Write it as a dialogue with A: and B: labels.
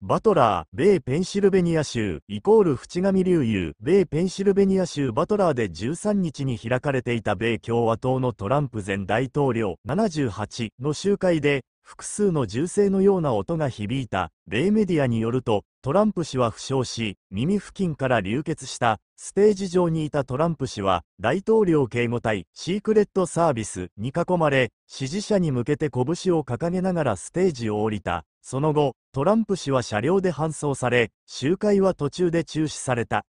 A: バトラー、米ペンシルベニア州、イコール淵上流油、米ペンシルベニア州バトラーで13日に開かれていた米共和党のトランプ前大統領78の集会で、複数の銃声のような音が響いた、米メディアによると、トランプ氏は負傷し、耳付近から流血した、ステージ上にいたトランプ氏は、大統領警護隊、シークレットサービスに囲まれ、支持者に向けて拳を掲げながらステージを降りた。その後、トランプ氏は車両で搬送され、集会は途中で中止された。